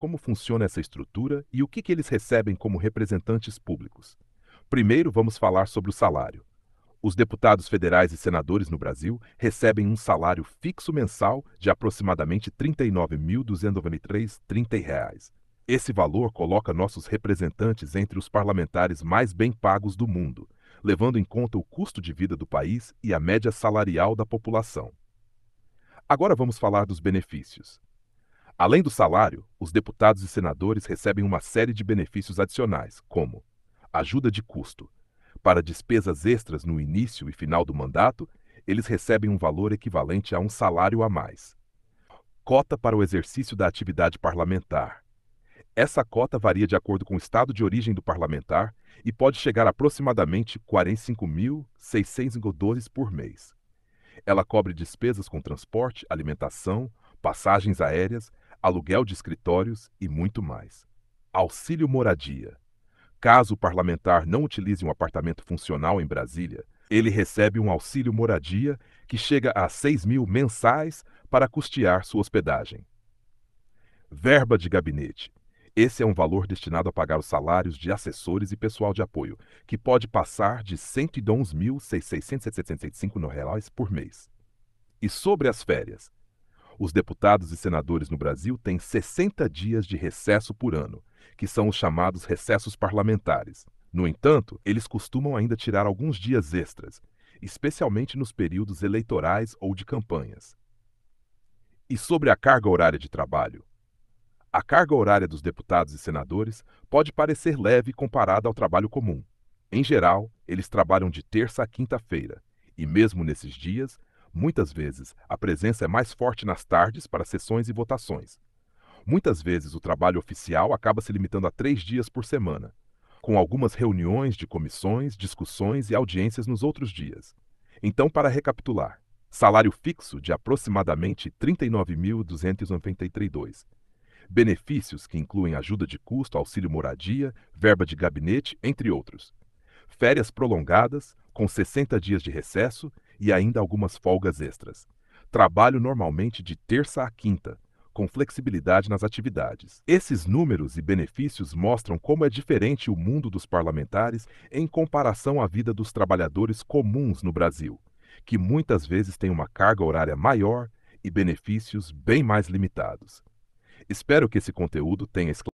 Como funciona essa estrutura e o que, que eles recebem como representantes públicos? Primeiro, vamos falar sobre o salário. Os deputados federais e senadores no Brasil recebem um salário fixo mensal de aproximadamente R$ 39.293,30. Esse valor coloca nossos representantes entre os parlamentares mais bem pagos do mundo, levando em conta o custo de vida do país e a média salarial da população. Agora vamos falar dos benefícios. Além do salário, os deputados e senadores recebem uma série de benefícios adicionais, como ajuda de custo. Para despesas extras no início e final do mandato, eles recebem um valor equivalente a um salário a mais. Cota para o exercício da atividade parlamentar. Essa cota varia de acordo com o estado de origem do parlamentar e pode chegar a aproximadamente dólares por mês. Ela cobre despesas com transporte, alimentação, passagens aéreas, aluguel de escritórios e muito mais. Auxílio moradia. Caso o parlamentar não utilize um apartamento funcional em Brasília, ele recebe um auxílio moradia que chega a 6 mil mensais para custear sua hospedagem. Verba de gabinete. Esse é um valor destinado a pagar os salários de assessores e pessoal de apoio, que pode passar de R$ 111.675 por mês. E sobre as férias, os deputados e senadores no Brasil têm 60 dias de recesso por ano, que são os chamados recessos parlamentares. No entanto, eles costumam ainda tirar alguns dias extras, especialmente nos períodos eleitorais ou de campanhas. E sobre a carga horária de trabalho? A carga horária dos deputados e senadores pode parecer leve comparada ao trabalho comum. Em geral, eles trabalham de terça a quinta-feira, e mesmo nesses dias, Muitas vezes, a presença é mais forte nas tardes para sessões e votações. Muitas vezes, o trabalho oficial acaba se limitando a três dias por semana, com algumas reuniões de comissões, discussões e audiências nos outros dias. Então, para recapitular, salário fixo de aproximadamente R$ 39.293. Benefícios que incluem ajuda de custo, auxílio moradia, verba de gabinete, entre outros. Férias prolongadas, com 60 dias de recesso e ainda algumas folgas extras. Trabalho normalmente de terça a quinta, com flexibilidade nas atividades. Esses números e benefícios mostram como é diferente o mundo dos parlamentares em comparação à vida dos trabalhadores comuns no Brasil, que muitas vezes tem uma carga horária maior e benefícios bem mais limitados. Espero que esse conteúdo tenha esclarecido.